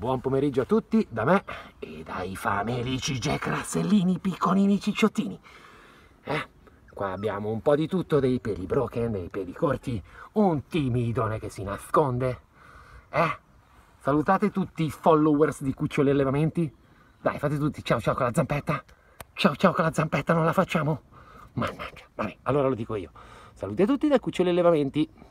Buon pomeriggio a tutti da me e dai famelici Jack Rassellini, picconini cicciottini. Eh, qua abbiamo un po' di tutto, dei peli broken, dei peli corti, un timidone che si nasconde. Eh, salutate tutti i followers di Cuccioli Allevamenti. Dai, fate tutti ciao ciao con la zampetta. Ciao ciao con la zampetta, non la facciamo? Mannaggia, vabbè, allora lo dico io. Salute a tutti da Cuccioli Allevamenti.